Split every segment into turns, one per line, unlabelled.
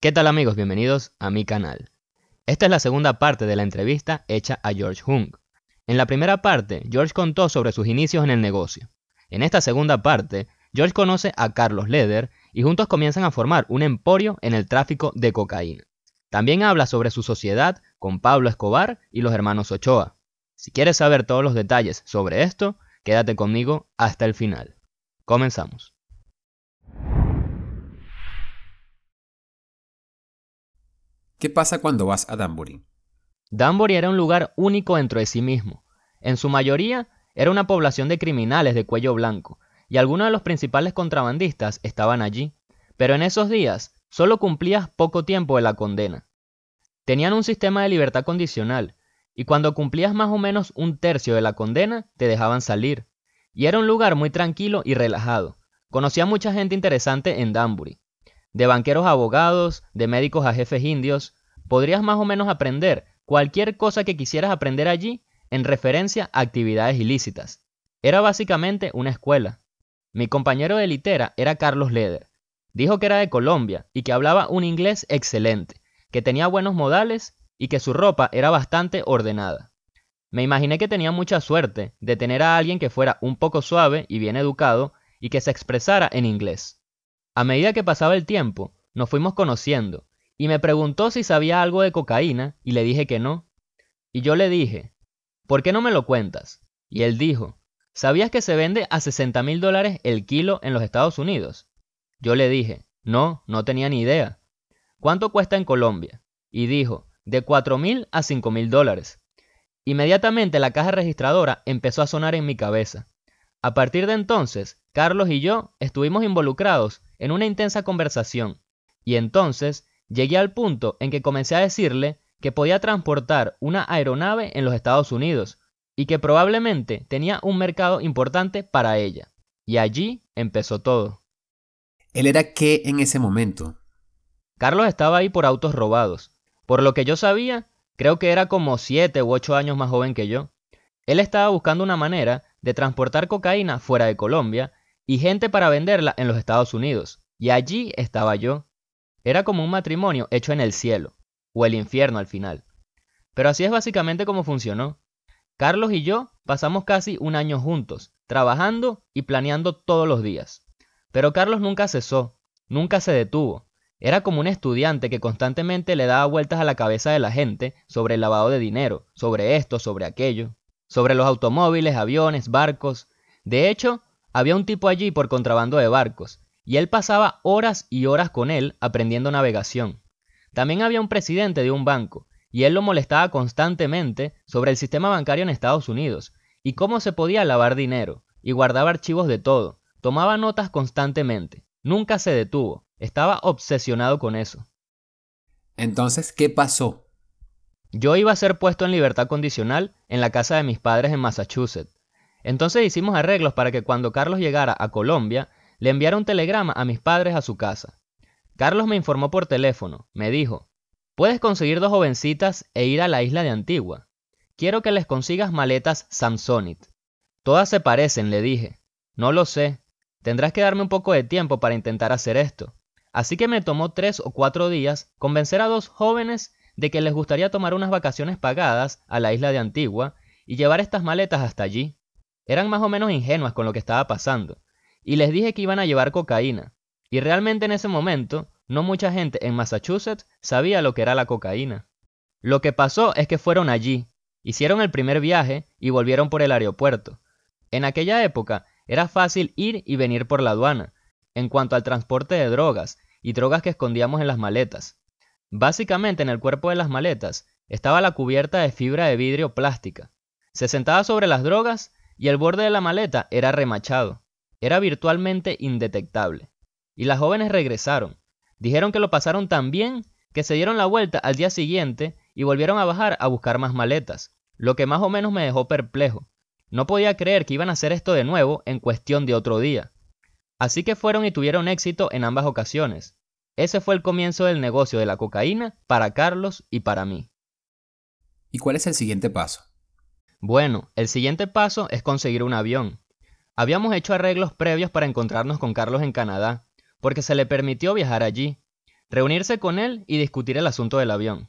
¿Qué tal amigos? Bienvenidos a mi canal. Esta es la segunda parte de la entrevista hecha a George Hung. En la primera parte, George contó sobre sus inicios en el negocio. En esta segunda parte, George conoce a Carlos Leder y juntos comienzan a formar un emporio en el tráfico de cocaína. También habla sobre su sociedad con Pablo Escobar y los hermanos Ochoa. Si quieres saber todos los detalles sobre esto, quédate conmigo hasta el final. Comenzamos. ¿Qué pasa cuando vas a Danbury? Danbury era un lugar único dentro de sí mismo. En su mayoría, era una población de criminales de cuello blanco, y algunos de los principales contrabandistas estaban allí, pero en esos días solo cumplías poco tiempo de la condena. Tenían un sistema de libertad condicional, y cuando cumplías más o menos un tercio de la condena, te dejaban salir. Y era un lugar muy tranquilo y relajado. Conocía mucha gente interesante en Danbury, de banqueros a abogados, de médicos a jefes indios, podrías más o menos aprender cualquier cosa que quisieras aprender allí en referencia a actividades ilícitas. Era básicamente una escuela. Mi compañero de litera era Carlos Leder. Dijo que era de Colombia y que hablaba un inglés excelente, que tenía buenos modales y que su ropa era bastante ordenada. Me imaginé que tenía mucha suerte de tener a alguien que fuera un poco suave y bien educado y que se expresara en inglés. A medida que pasaba el tiempo, nos fuimos conociendo, y me preguntó si sabía algo de cocaína, y le dije que no. Y yo le dije, ¿por qué no me lo cuentas? Y él dijo, ¿sabías que se vende a 60 mil dólares el kilo en los Estados Unidos? Yo le dije, no, no tenía ni idea. ¿Cuánto cuesta en Colombia? Y dijo, de 4 mil a 5 mil dólares. Inmediatamente la caja registradora empezó a sonar en mi cabeza. A partir de entonces, Carlos y yo estuvimos involucrados en una intensa conversación, y entonces llegué al punto en que comencé a decirle que podía transportar una aeronave en los Estados Unidos y que probablemente tenía un mercado importante para ella. Y allí empezó todo. ¿Él era qué en ese momento? Carlos estaba ahí por autos robados. Por lo que yo sabía, creo que era como 7 u 8 años más joven que yo. Él estaba buscando una manera de transportar cocaína fuera de Colombia y gente para venderla en los Estados Unidos. Y allí estaba yo. Era como un matrimonio hecho en el cielo, o el infierno al final. Pero así es básicamente como funcionó. Carlos y yo pasamos casi un año juntos, trabajando y planeando todos los días. Pero Carlos nunca cesó, nunca se detuvo. Era como un estudiante que constantemente le daba vueltas a la cabeza de la gente sobre el lavado de dinero, sobre esto, sobre aquello, sobre los automóviles, aviones, barcos. De hecho, había un tipo allí por contrabando de barcos, y él pasaba horas y horas con él aprendiendo navegación. También había un presidente de un banco, y él lo molestaba constantemente sobre el sistema bancario en Estados Unidos, y cómo se podía lavar dinero, y guardaba archivos de todo, tomaba notas constantemente, nunca se detuvo, estaba obsesionado con eso. Entonces, ¿qué pasó? Yo iba a ser puesto en libertad condicional en la casa de mis padres en Massachusetts, entonces hicimos arreglos para que cuando Carlos llegara a Colombia, le enviara un telegrama a mis padres a su casa. Carlos me informó por teléfono, me dijo, puedes conseguir dos jovencitas e ir a la isla de Antigua. Quiero que les consigas maletas Samsonit. Todas se parecen, le dije. No lo sé. Tendrás que darme un poco de tiempo para intentar hacer esto. Así que me tomó tres o cuatro días convencer a dos jóvenes de que les gustaría tomar unas vacaciones pagadas a la isla de Antigua y llevar estas maletas hasta allí. Eran más o menos ingenuas con lo que estaba pasando, y les dije que iban a llevar cocaína. Y realmente en ese momento, no mucha gente en Massachusetts sabía lo que era la cocaína. Lo que pasó es que fueron allí, hicieron el primer viaje y volvieron por el aeropuerto. En aquella época era fácil ir y venir por la aduana, en cuanto al transporte de drogas y drogas que escondíamos en las maletas. Básicamente en el cuerpo de las maletas estaba la cubierta de fibra de vidrio plástica. Se sentaba sobre las drogas y el borde de la maleta era remachado. Era virtualmente indetectable. Y las jóvenes regresaron. Dijeron que lo pasaron tan bien que se dieron la vuelta al día siguiente y volvieron a bajar a buscar más maletas, lo que más o menos me dejó perplejo. No podía creer que iban a hacer esto de nuevo en cuestión de otro día. Así que fueron y tuvieron éxito en ambas ocasiones. Ese fue el comienzo del negocio de la cocaína para Carlos y para mí. ¿Y cuál es el siguiente paso? Bueno, el siguiente paso es conseguir un avión. Habíamos hecho arreglos previos para encontrarnos con Carlos en Canadá, porque se le permitió viajar allí, reunirse con él y discutir el asunto del avión.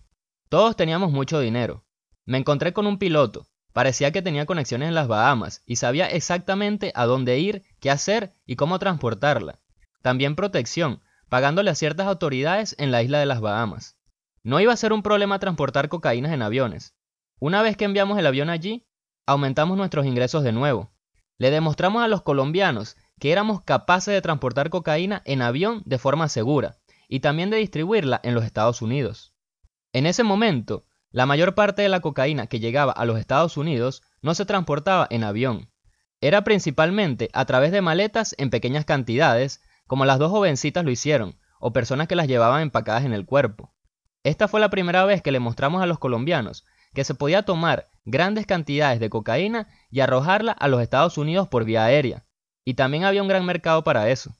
Todos teníamos mucho dinero. Me encontré con un piloto, parecía que tenía conexiones en las Bahamas y sabía exactamente a dónde ir, qué hacer y cómo transportarla. También protección, pagándole a ciertas autoridades en la isla de las Bahamas. No iba a ser un problema transportar cocaína en aviones, una vez que enviamos el avión allí, aumentamos nuestros ingresos de nuevo. Le demostramos a los colombianos que éramos capaces de transportar cocaína en avión de forma segura y también de distribuirla en los Estados Unidos. En ese momento, la mayor parte de la cocaína que llegaba a los Estados Unidos no se transportaba en avión. Era principalmente a través de maletas en pequeñas cantidades, como las dos jovencitas lo hicieron, o personas que las llevaban empacadas en el cuerpo. Esta fue la primera vez que le mostramos a los colombianos que se podía tomar grandes cantidades de cocaína y arrojarla a los Estados Unidos por vía aérea, y también había un gran mercado para eso.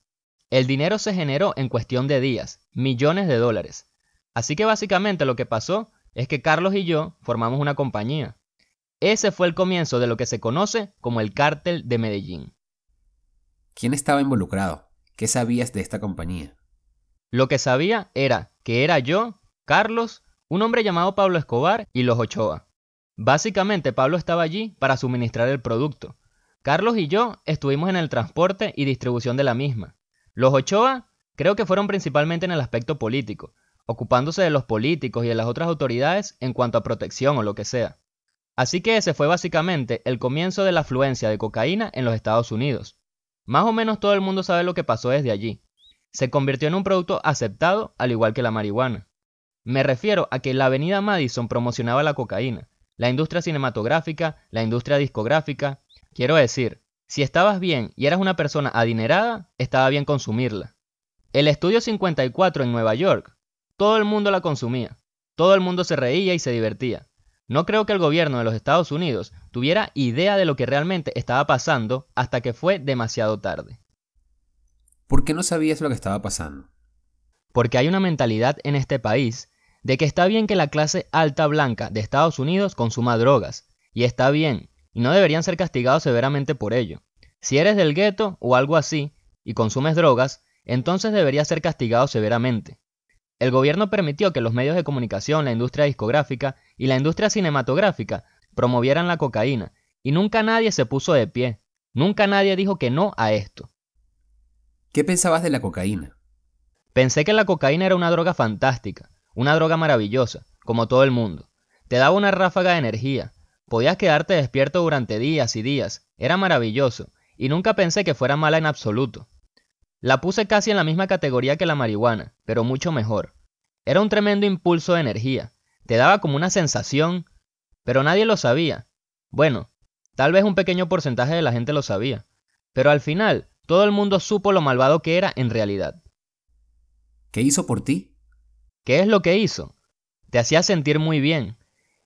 El dinero se generó en cuestión de días, millones de dólares. Así que básicamente lo que pasó es que Carlos y yo formamos una compañía. Ese fue el comienzo de lo que se conoce como el cártel de Medellín. ¿Quién estaba involucrado? ¿Qué sabías de esta compañía? Lo que sabía era que era yo, Carlos, un hombre llamado Pablo Escobar y los Ochoa. Básicamente Pablo estaba allí para suministrar el producto. Carlos y yo estuvimos en el transporte y distribución de la misma. Los Ochoa creo que fueron principalmente en el aspecto político, ocupándose de los políticos y de las otras autoridades en cuanto a protección o lo que sea. Así que ese fue básicamente el comienzo de la afluencia de cocaína en los Estados Unidos. Más o menos todo el mundo sabe lo que pasó desde allí. Se convirtió en un producto aceptado al igual que la marihuana. Me refiero a que la avenida Madison promocionaba la cocaína, la industria cinematográfica, la industria discográfica. Quiero decir, si estabas bien y eras una persona adinerada, estaba bien consumirla. El estudio 54 en Nueva York, todo el mundo la consumía, todo el mundo se reía y se divertía. No creo que el gobierno de los Estados Unidos tuviera idea de lo que realmente estaba pasando hasta que fue demasiado tarde. ¿Por qué no sabías lo que estaba pasando? Porque hay una mentalidad en este país de que está bien que la clase alta blanca de Estados Unidos consuma drogas, y está bien, y no deberían ser castigados severamente por ello. Si eres del gueto o algo así, y consumes drogas, entonces deberías ser castigado severamente. El gobierno permitió que los medios de comunicación, la industria discográfica y la industria cinematográfica promovieran la cocaína, y nunca nadie se puso de pie, nunca nadie dijo que no a esto. ¿Qué pensabas de la cocaína? Pensé que la cocaína era una droga fantástica, una droga maravillosa, como todo el mundo. Te daba una ráfaga de energía. Podías quedarte despierto durante días y días. Era maravilloso, y nunca pensé que fuera mala en absoluto. La puse casi en la misma categoría que la marihuana, pero mucho mejor. Era un tremendo impulso de energía. Te daba como una sensación, pero nadie lo sabía. Bueno, tal vez un pequeño porcentaje de la gente lo sabía, pero al final todo el mundo supo lo malvado que era en realidad. ¿Qué hizo por ti? ¿Qué es lo que hizo? Te hacía sentir muy bien.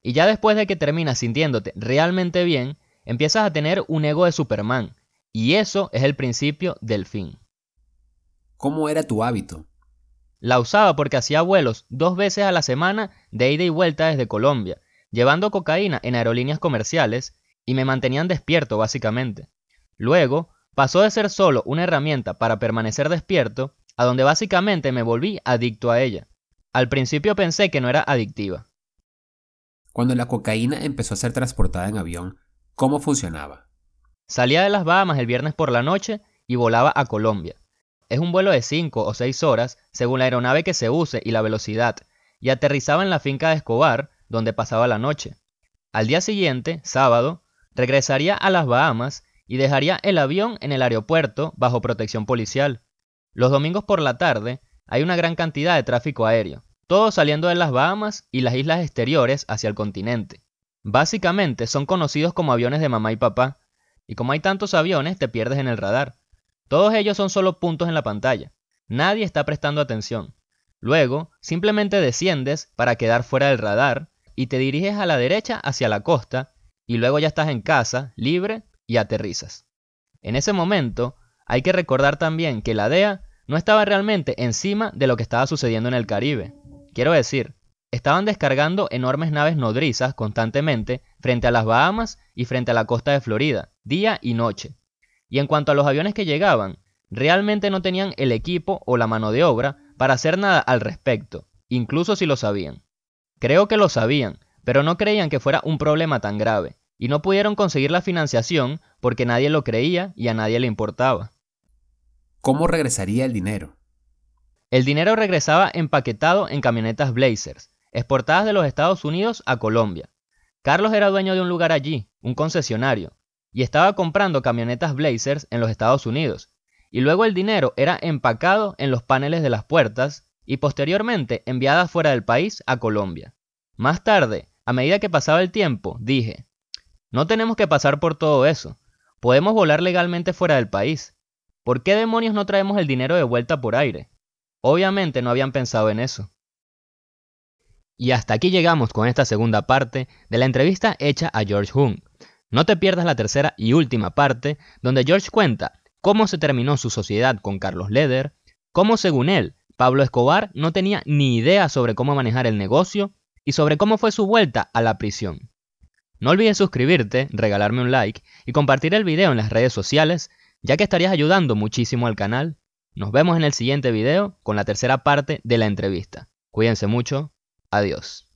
Y ya después de que terminas sintiéndote realmente bien, empiezas a tener un ego de Superman. Y eso es el principio del fin. ¿Cómo era tu hábito? La usaba porque hacía vuelos dos veces a la semana de ida y vuelta desde Colombia, llevando cocaína en aerolíneas comerciales y me mantenían despierto básicamente. Luego, pasó de ser solo una herramienta para permanecer despierto a donde básicamente me volví adicto a ella. Al principio pensé que no era adictiva. Cuando la cocaína empezó a ser transportada en avión, ¿cómo funcionaba? Salía de las Bahamas el viernes por la noche y volaba a Colombia. Es un vuelo de 5 o 6 horas según la aeronave que se use y la velocidad, y aterrizaba en la finca de Escobar, donde pasaba la noche. Al día siguiente, sábado, regresaría a las Bahamas y dejaría el avión en el aeropuerto bajo protección policial. Los domingos por la tarde hay una gran cantidad de tráfico aéreo, todo saliendo de las Bahamas y las islas exteriores hacia el continente. Básicamente son conocidos como aviones de mamá y papá, y como hay tantos aviones te pierdes en el radar. Todos ellos son solo puntos en la pantalla, nadie está prestando atención. Luego, simplemente desciendes para quedar fuera del radar y te diriges a la derecha hacia la costa y luego ya estás en casa, libre y aterrizas. En ese momento, hay que recordar también que la DEA no estaba realmente encima de lo que estaba sucediendo en el Caribe. Quiero decir, estaban descargando enormes naves nodrizas constantemente frente a las Bahamas y frente a la costa de Florida, día y noche. Y en cuanto a los aviones que llegaban, realmente no tenían el equipo o la mano de obra para hacer nada al respecto, incluso si lo sabían. Creo que lo sabían, pero no creían que fuera un problema tan grave, y no pudieron conseguir la financiación porque nadie lo creía y a nadie le importaba. ¿Cómo regresaría el dinero? El dinero regresaba empaquetado en camionetas Blazers, exportadas de los Estados Unidos a Colombia. Carlos era dueño de un lugar allí, un concesionario, y estaba comprando camionetas Blazers en los Estados Unidos, y luego el dinero era empacado en los paneles de las puertas y posteriormente enviada fuera del país a Colombia. Más tarde, a medida que pasaba el tiempo, dije, no tenemos que pasar por todo eso, podemos volar legalmente fuera del país, ¿Por qué demonios no traemos el dinero de vuelta por aire? Obviamente no habían pensado en eso. Y hasta aquí llegamos con esta segunda parte de la entrevista hecha a George Hung. No te pierdas la tercera y última parte, donde George cuenta cómo se terminó su sociedad con Carlos Leder, cómo según él, Pablo Escobar no tenía ni idea sobre cómo manejar el negocio y sobre cómo fue su vuelta a la prisión. No olvides suscribirte, regalarme un like y compartir el video en las redes sociales ya que estarías ayudando muchísimo al canal. Nos vemos en el siguiente video con la tercera parte de la entrevista. Cuídense mucho, adiós.